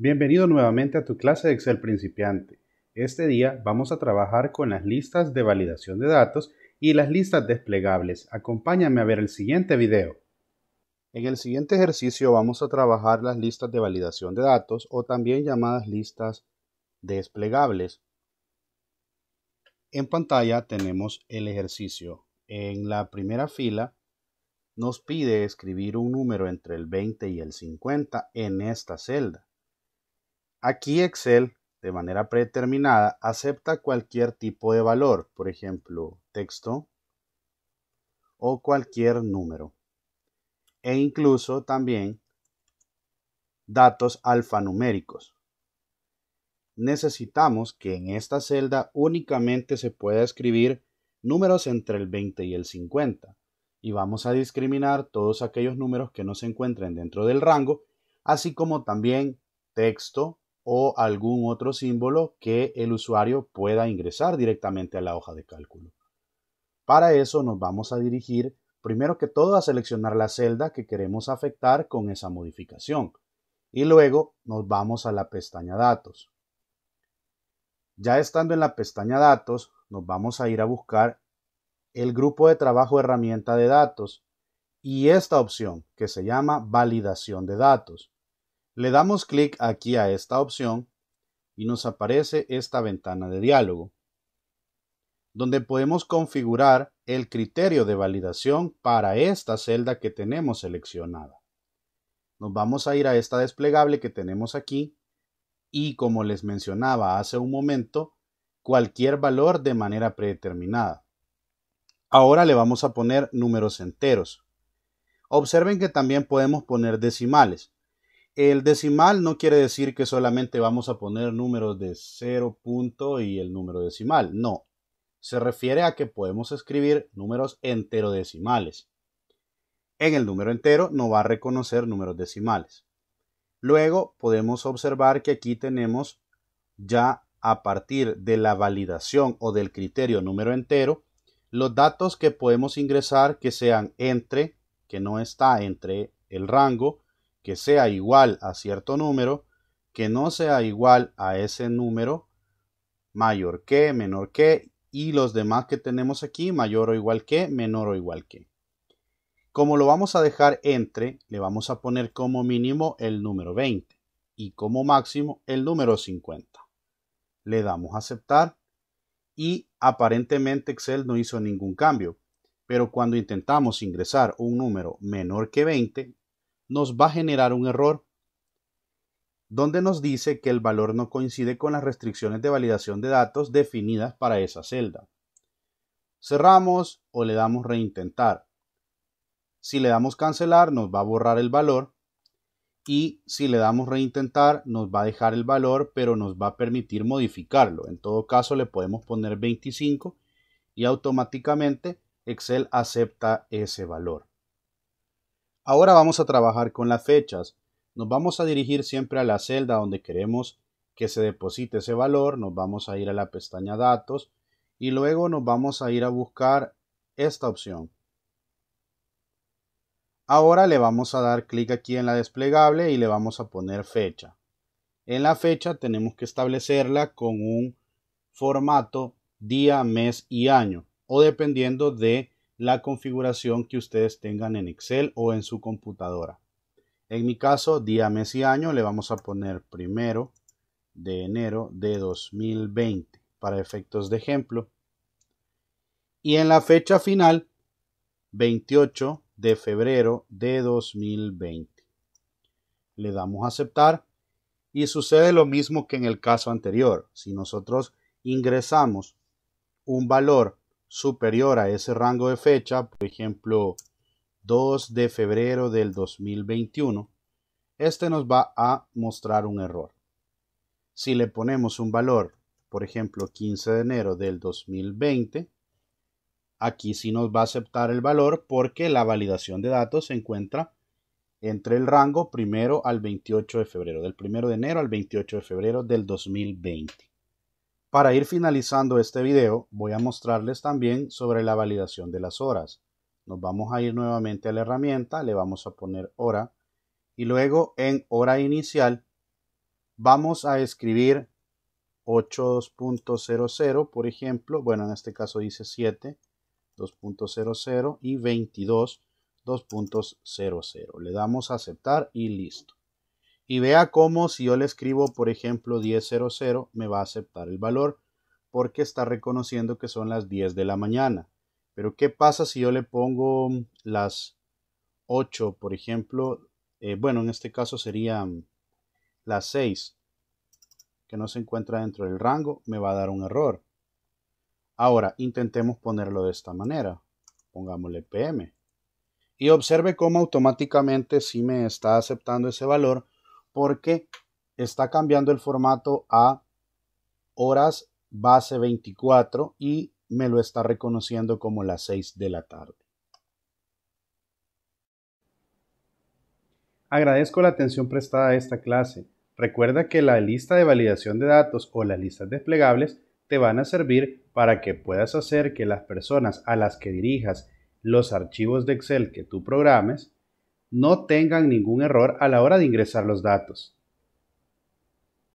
Bienvenido nuevamente a tu clase de Excel principiante. Este día vamos a trabajar con las listas de validación de datos y las listas desplegables. Acompáñame a ver el siguiente video. En el siguiente ejercicio vamos a trabajar las listas de validación de datos o también llamadas listas desplegables. En pantalla tenemos el ejercicio. En la primera fila nos pide escribir un número entre el 20 y el 50 en esta celda. Aquí Excel, de manera predeterminada, acepta cualquier tipo de valor, por ejemplo, texto o cualquier número. E incluso también datos alfanuméricos. Necesitamos que en esta celda únicamente se pueda escribir números entre el 20 y el 50 y vamos a discriminar todos aquellos números que no se encuentren dentro del rango, así como también texto o algún otro símbolo que el usuario pueda ingresar directamente a la hoja de cálculo. Para eso nos vamos a dirigir primero que todo a seleccionar la celda que queremos afectar con esa modificación y luego nos vamos a la pestaña datos. Ya estando en la pestaña datos nos vamos a ir a buscar el grupo de trabajo herramienta de datos y esta opción que se llama validación de datos. Le damos clic aquí a esta opción y nos aparece esta ventana de diálogo, donde podemos configurar el criterio de validación para esta celda que tenemos seleccionada. Nos vamos a ir a esta desplegable que tenemos aquí y como les mencionaba hace un momento, cualquier valor de manera predeterminada. Ahora le vamos a poner números enteros. Observen que también podemos poner decimales. El decimal no quiere decir que solamente vamos a poner números de 0 punto y el número decimal. No, se refiere a que podemos escribir números enterodecimales. En el número entero no va a reconocer números decimales. Luego podemos observar que aquí tenemos ya a partir de la validación o del criterio número entero, los datos que podemos ingresar que sean entre, que no está entre el rango, que sea igual a cierto número, que no sea igual a ese número, mayor que, menor que, y los demás que tenemos aquí, mayor o igual que, menor o igual que. Como lo vamos a dejar entre, le vamos a poner como mínimo el número 20 y como máximo el número 50. Le damos a aceptar y aparentemente Excel no hizo ningún cambio, pero cuando intentamos ingresar un número menor que 20, nos va a generar un error donde nos dice que el valor no coincide con las restricciones de validación de datos definidas para esa celda. Cerramos o le damos reintentar. Si le damos cancelar nos va a borrar el valor y si le damos reintentar nos va a dejar el valor pero nos va a permitir modificarlo. En todo caso le podemos poner 25 y automáticamente Excel acepta ese valor. Ahora vamos a trabajar con las fechas. Nos vamos a dirigir siempre a la celda donde queremos que se deposite ese valor. Nos vamos a ir a la pestaña datos y luego nos vamos a ir a buscar esta opción. Ahora le vamos a dar clic aquí en la desplegable y le vamos a poner fecha. En la fecha tenemos que establecerla con un formato día, mes y año o dependiendo de la configuración que ustedes tengan en Excel o en su computadora. En mi caso, día, mes y año le vamos a poner primero de enero de 2020 para efectos de ejemplo. Y en la fecha final, 28 de febrero de 2020. Le damos a aceptar y sucede lo mismo que en el caso anterior. Si nosotros ingresamos un valor superior a ese rango de fecha, por ejemplo 2 de febrero del 2021, este nos va a mostrar un error. Si le ponemos un valor, por ejemplo 15 de enero del 2020, aquí sí nos va a aceptar el valor porque la validación de datos se encuentra entre el rango primero al 28 de febrero, del primero de enero al 28 de febrero del 2020. Para ir finalizando este video, voy a mostrarles también sobre la validación de las horas. Nos vamos a ir nuevamente a la herramienta, le vamos a poner hora y luego en hora inicial vamos a escribir 8.00, por ejemplo, bueno, en este caso dice 7, y 22, Le damos a aceptar y listo y vea cómo si yo le escribo, por ejemplo, 10.00, me va a aceptar el valor porque está reconociendo que son las 10 de la mañana. Pero ¿qué pasa si yo le pongo las 8, por ejemplo? Eh, bueno, en este caso serían mm, las 6, que no se encuentra dentro del rango, me va a dar un error. Ahora, intentemos ponerlo de esta manera. Pongámosle PM. Y observe cómo automáticamente si me está aceptando ese valor porque está cambiando el formato a horas base 24 y me lo está reconociendo como las 6 de la tarde. Agradezco la atención prestada a esta clase. Recuerda que la lista de validación de datos o las listas desplegables te van a servir para que puedas hacer que las personas a las que dirijas los archivos de Excel que tú programes no tengan ningún error a la hora de ingresar los datos.